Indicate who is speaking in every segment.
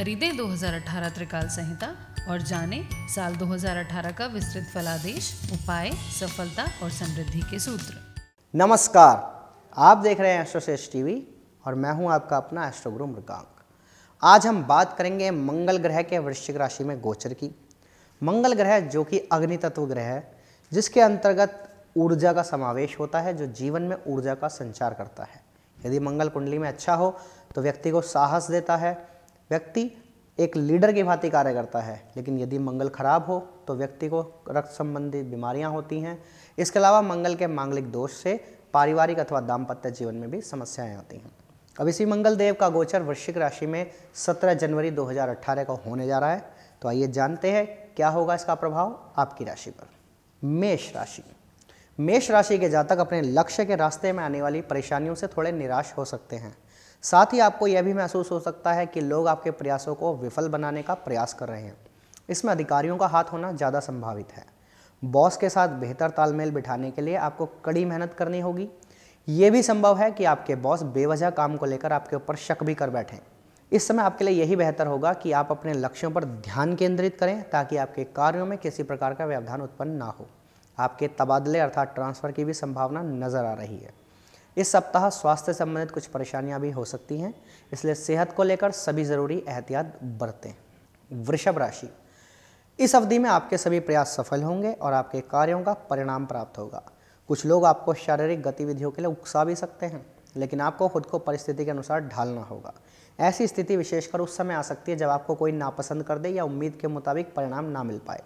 Speaker 1: खरीदें 2018 त्रिकाल संहिता और जानें साल 2018 का विस्तृत फलादेश उपाय सफलता और समृद्धि के सूत्र नमस्कार आप देख रहे हैं एस्ट्रोशेष टीवी और मैं हूं आपका अपना एस्ट्रोग्रो मृगांक आज हम बात करेंगे मंगल ग्रह के वृश्चिक राशि में गोचर की मंगल ग्रह जो कि अग्नि तत्व ग्रह है जिसके अंतर्गत ऊर्जा का समावेश होता है जो जीवन में ऊर्जा का संचार करता है यदि मंगल कुंडली में अच्छा हो तो व्यक्ति को साहस देता है व्यक्ति एक लीडर की भांति कार्य करता है लेकिन यदि मंगल खराब हो तो व्यक्ति को रक्त संबंधी बीमारियां होती हैं इसके अलावा मंगल के मांगलिक दोष से पारिवारिक अथवा दाम्पत्य जीवन में भी समस्याएं आती हैं अब इसी मंगल देव का गोचर वृश्चिक राशि में 17 जनवरी 2018 को होने जा रहा है तो आइए जानते हैं क्या होगा इसका प्रभाव आपकी राशि पर मेष राशि मेष राशि के जातक अपने लक्ष्य के रास्ते में आने वाली परेशानियों से थोड़े निराश हो सकते हैं साथ ही आपको यह भी महसूस हो सकता है कि लोग आपके प्रयासों को विफल बनाने का प्रयास कर रहे हैं इसमें अधिकारियों का हाथ होना ज़्यादा संभावित है बॉस के साथ बेहतर तालमेल बिठाने के लिए आपको कड़ी मेहनत करनी होगी ये भी संभव है कि आपके बॉस बेवजह काम को लेकर आपके ऊपर शक भी कर बैठें इस समय आपके लिए यही बेहतर होगा कि आप अपने लक्ष्यों पर ध्यान केंद्रित करें ताकि आपके कार्यों में किसी प्रकार का व्यवधान उत्पन्न ना हो आपके तबादले अर्थात ट्रांसफ़र की भी संभावना नज़र आ रही है इस सप्ताह स्वास्थ्य संबंधित कुछ परेशानियां भी हो सकती हैं इसलिए सेहत को लेकर सभी ज़रूरी एहतियात बरतें वृषभ राशि इस अवधि में आपके सभी प्रयास सफल होंगे और आपके कार्यों का परिणाम प्राप्त होगा कुछ लोग आपको शारीरिक गतिविधियों के लिए उकसा भी सकते हैं लेकिन आपको खुद को परिस्थिति के अनुसार ढालना होगा ऐसी स्थिति विशेषकर उस समय आ सकती है जब आपको कोई नापसंद कर दे या उम्मीद के मुताबिक परिणाम ना मिल पाए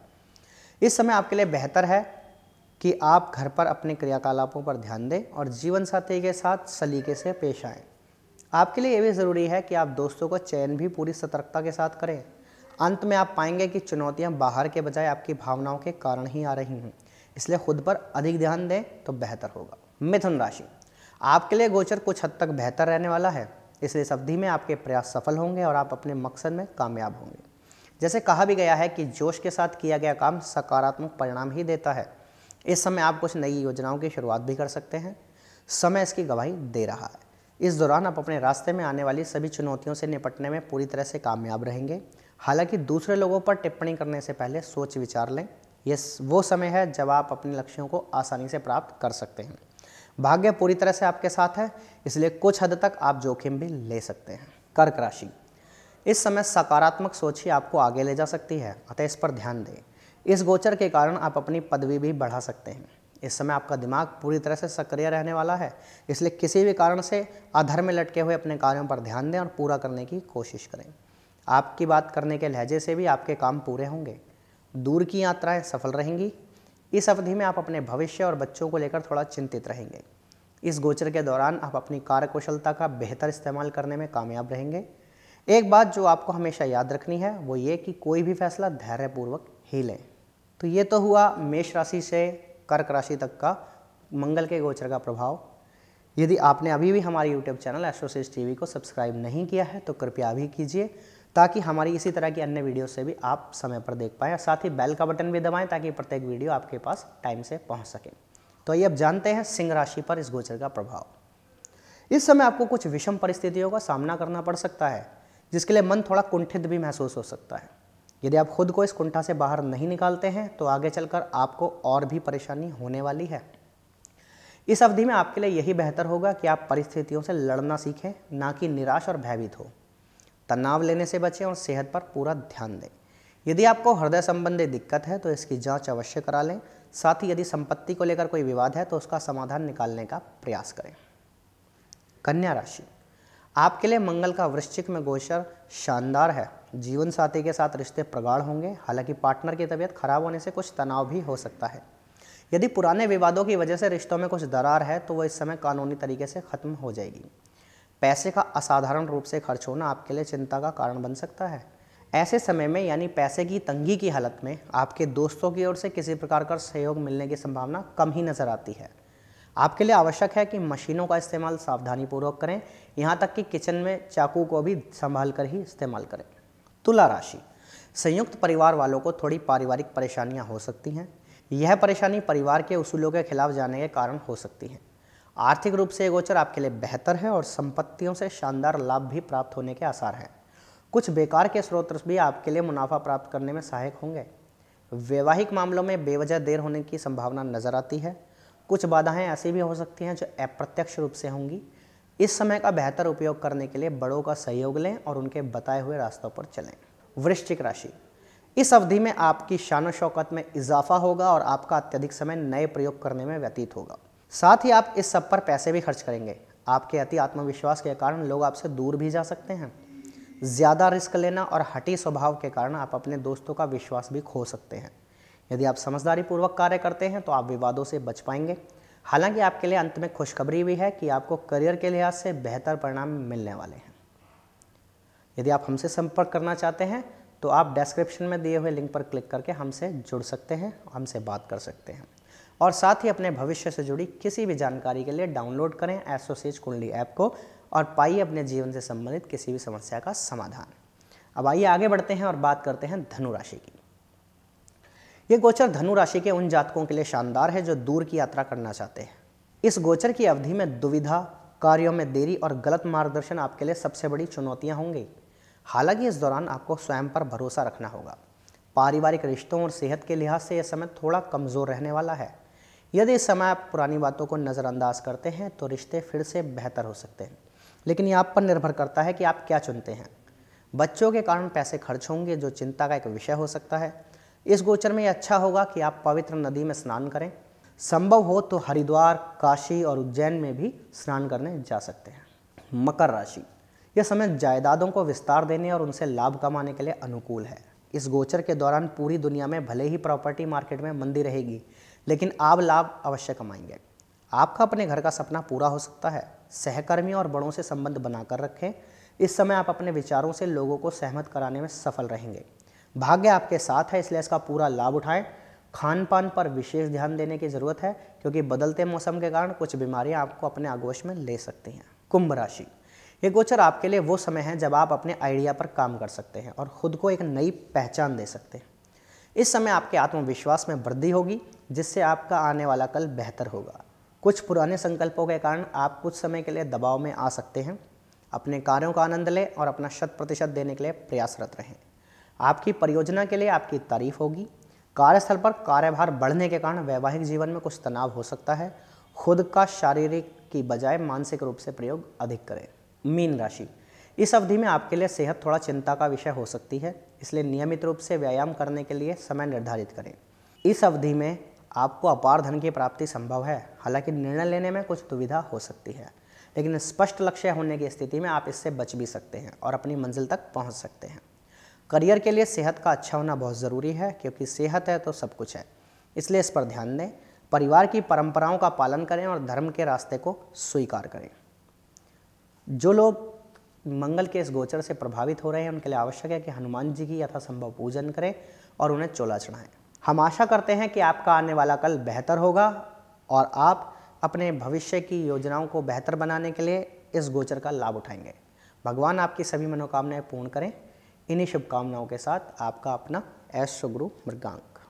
Speaker 1: इस समय आपके लिए बेहतर है कि आप घर पर अपने क्रियाकलापों पर ध्यान दें और जीवन साथी के साथ सलीके से पेश आएँ आपके लिए ये भी ज़रूरी है कि आप दोस्तों को चयन भी पूरी सतर्कता के साथ करें अंत में आप पाएंगे कि चुनौतियाँ बाहर के बजाय आपकी भावनाओं के कारण ही आ रही हैं इसलिए खुद पर अधिक ध्यान दें तो बेहतर होगा मिथुन राशि आपके लिए गोचर कुछ हद तक बेहतर रहने वाला है इसलिए इस अवधि में आपके प्रयास सफल होंगे और आप अपने मकसद में कामयाब होंगे जैसे कहा भी गया है कि जोश के साथ किया गया काम सकारात्मक परिणाम ही देता है इस समय आप कुछ नई योजनाओं की शुरुआत भी कर सकते हैं समय इसकी गवाही दे रहा है इस दौरान आप अपने रास्ते में आने वाली सभी चुनौतियों से निपटने में पूरी तरह से कामयाब रहेंगे हालांकि दूसरे लोगों पर टिप्पणी करने से पहले सोच विचार लें ये वो समय है जब आप अपने लक्ष्यों को आसानी से प्राप्त कर सकते हैं भाग्य पूरी तरह से आपके साथ है इसलिए कुछ हद तक आप जोखिम भी ले सकते हैं कर्क राशि इस समय सकारात्मक सोच ही आपको आगे ले जा सकती है अतः इस पर ध्यान दें इस गोचर के कारण आप अपनी पदवी भी बढ़ा सकते हैं इस समय आपका दिमाग पूरी तरह से सक्रिय रहने वाला है इसलिए किसी भी कारण से अधर में लटके हुए अपने कार्यों पर ध्यान दें और पूरा करने की कोशिश करें आपकी बात करने के लहजे से भी आपके काम पूरे होंगे दूर की यात्राएं सफल रहेंगी इस अवधि में आप अपने भविष्य और बच्चों को लेकर थोड़ा चिंतित रहेंगे इस गोचर के दौरान आप अपनी कार्यकुशलता का बेहतर इस्तेमाल करने में कामयाब रहेंगे एक बात जो आपको हमेशा याद रखनी है वो ये कि कोई भी फैसला धैर्यपूर्वक ही लें तो ये तो हुआ मेष राशि से कर्क राशि तक का मंगल के गोचर का प्रभाव यदि आपने अभी भी हमारे यूट्यूब चैनल एस्ट्रोसिस टीवी को सब्सक्राइब नहीं किया है तो कृपया अभी कीजिए ताकि हमारी इसी तरह की अन्य वीडियो से भी आप समय पर देख पाएँ साथ ही बेल का बटन भी दबाएँ ताकि प्रत्येक वीडियो आपके पास टाइम से पहुँच सके तो ये अब जानते हैं सिंह राशि पर इस गोचर का प्रभाव इस समय आपको कुछ विषम परिस्थितियों का सामना करना पड़ सकता है जिसके लिए मन थोड़ा कुंठित भी महसूस हो सकता है यदि आप खुद को इस कुंठा से बाहर नहीं निकालते हैं तो आगे चलकर आपको और भी परेशानी होने वाली है इस अवधि में आपके लिए यही बेहतर होगा कि आप परिस्थितियों से लड़ना सीखें ना कि निराश और भयभीत हो तनाव लेने से बचें और सेहत पर पूरा ध्यान दें यदि आपको हृदय संबंधी दिक्कत है तो इसकी जांच अवश्य करा लें साथ ही यदि संपत्ति को लेकर कोई विवाद है तो उसका समाधान निकालने का प्रयास करें कन्या राशि आपके लिए मंगल का वृश्चिक में गोचर शानदार है जीवन साथी के साथ रिश्ते प्रगाढ़ होंगे हालांकि पार्टनर की तबीयत खराब होने से कुछ तनाव भी हो सकता है यदि पुराने विवादों की वजह से रिश्तों में कुछ दरार है तो वह इस समय कानूनी तरीके से खत्म हो जाएगी पैसे का असाधारण रूप से खर्च होना आपके लिए चिंता का कारण बन सकता है ऐसे समय में यानी पैसे की तंगी की हालत में आपके दोस्तों की ओर से किसी प्रकार का सहयोग मिलने की संभावना कम ही नज़र आती है आपके लिए आवश्यक है कि मशीनों का इस्तेमाल सावधानीपूर्वक करें यहाँ तक कि किचन में चाकू को भी संभाल कर ही इस्तेमाल करें तुला राशि संयुक्त परिवार वालों को थोड़ी पारिवारिक परेशानियां हो सकती हैं यह परेशानी परिवार के उसूलों के खिलाफ जाने के कारण हो सकती है आर्थिक रूप से गोचर आपके लिए बेहतर है और संपत्तियों से शानदार लाभ भी प्राप्त होने के आसार हैं कुछ बेकार के स्रोत भी आपके लिए मुनाफा प्राप्त करने में सहायक होंगे वैवाहिक मामलों में बेवजह देर होने की संभावना नजर आती है कुछ बाधाएं ऐसी भी हो सकती हैं जो अप्रत्यक्ष रूप से होंगी इस समय का बेहतर उपयोग करने के लिए बड़ों का सहयोग लें और उनके बताए हुए रास्तों पर चलें वृश्चिक राशि इस अवधि में आपकी शान शौकत में इजाफा होगा और आपका अत्यधिक समय नए प्रयोग करने में व्यतीत होगा साथ ही आप इस सब पर पैसे भी खर्च करेंगे आपके अति आत्मविश्वास के कारण लोग आपसे दूर भी जा सकते हैं ज़्यादा रिस्क लेना और हटी स्वभाव के कारण आप अपने दोस्तों का विश्वास भी खो सकते हैं यदि आप समझदारी पूर्वक कार्य करते हैं तो आप विवादों से बच पाएंगे हालांकि आपके लिए अंत में खुशखबरी भी है कि आपको करियर के लिहाज से बेहतर परिणाम मिलने वाले हैं यदि आप हमसे संपर्क करना चाहते हैं तो आप डिस्क्रिप्शन में दिए हुए लिंक पर क्लिक करके हमसे जुड़ सकते हैं हमसे बात कर सकते हैं और साथ ही अपने भविष्य से जुड़ी किसी भी जानकारी के लिए डाउनलोड करें एसोसिएट कुंडली ऐप को और पाइए अपने जीवन से संबंधित किसी भी समस्या का समाधान अब आइए आगे बढ़ते हैं और बात करते हैं धनु राशि की ये गोचर धनु राशि के उन जातकों के लिए शानदार है जो दूर की यात्रा करना चाहते हैं इस गोचर की अवधि में दुविधा कार्यों में देरी और गलत मार्गदर्शन आपके लिए सबसे बड़ी चुनौतियां होंगी हालांकि इस दौरान आपको स्वयं पर भरोसा रखना होगा पारिवारिक रिश्तों और सेहत के लिहाज से यह समय थोड़ा कमज़ोर रहने वाला है यदि इस समय आप पुरानी बातों को नज़रअंदाज करते हैं तो रिश्ते फिर से बेहतर हो सकते हैं लेकिन यह आप पर निर्भर करता है कि आप क्या चुनते हैं बच्चों के कारण पैसे खर्च होंगे जो चिंता का एक विषय हो सकता है इस गोचर में अच्छा होगा कि आप पवित्र नदी में स्नान करें संभव हो तो हरिद्वार काशी और उज्जैन में भी स्नान करने जा सकते हैं मकर राशि यह समय जायदादों को विस्तार देने और उनसे लाभ कमाने के लिए अनुकूल है इस गोचर के दौरान पूरी दुनिया में भले ही प्रॉपर्टी मार्केट में मंदी रहेगी लेकिन आप लाभ अवश्य कमाएंगे आपका अपने घर का सपना पूरा हो सकता है सहकर्मियों और बड़ों से संबंध बनाकर रखें इस समय आप अपने विचारों से लोगों को सहमत कराने में सफल रहेंगे भाग्य आपके साथ है इसलिए इसका पूरा लाभ उठाएं खान पान पर विशेष ध्यान देने की ज़रूरत है क्योंकि बदलते मौसम के कारण कुछ बीमारियां आपको अपने आगोश में ले सकती हैं कुंभ राशि ये गोचर आपके लिए वो समय है जब आप अपने आइडिया पर काम कर सकते हैं और ख़ुद को एक नई पहचान दे सकते हैं इस समय आपके आत्मविश्वास में वृद्धि होगी जिससे आपका आने वाला कल बेहतर होगा कुछ पुराने संकल्पों के कारण आप कुछ समय के लिए दबाव में आ सकते हैं अपने कार्यों का आनंद लें और अपना शत प्रतिशत देने के लिए प्रयासरत रहें आपकी परियोजना के लिए आपकी तारीफ होगी कार्यस्थल पर कार्यभार बढ़ने के कारण वैवाहिक जीवन में कुछ तनाव हो सकता है खुद का शारीरिक की बजाय मानसिक रूप से प्रयोग अधिक करें मीन राशि इस अवधि में आपके लिए सेहत थोड़ा चिंता का विषय हो सकती है इसलिए नियमित रूप से व्यायाम करने के लिए समय निर्धारित करें इस अवधि में आपको अपार धन की प्राप्ति संभव है हालांकि निर्णय लेने में कुछ दुविधा हो सकती है लेकिन स्पष्ट लक्ष्य होने की स्थिति में आप इससे बच भी सकते हैं और अपनी मंजिल तक पहुंच सकते हैं करियर के लिए सेहत का अच्छा होना बहुत ज़रूरी है क्योंकि सेहत है तो सब कुछ है इसलिए इस पर ध्यान दें परिवार की परंपराओं का पालन करें और धर्म के रास्ते को स्वीकार करें जो लोग मंगल के इस गोचर से प्रभावित हो रहे हैं उनके लिए आवश्यक है कि हनुमान जी की यथासंभव पूजन करें और उन्हें चोला चढ़ाएं हम आशा करते हैं कि आपका आने वाला कल बेहतर होगा और आप अपने भविष्य की योजनाओं को बेहतर बनाने के लिए इस गोचर का लाभ उठाएंगे भगवान आपकी सभी मनोकामनाएं पूर्ण करें इन्हीं शुभकामनाओं के साथ आपका अपना एस सुगुरु मृगांक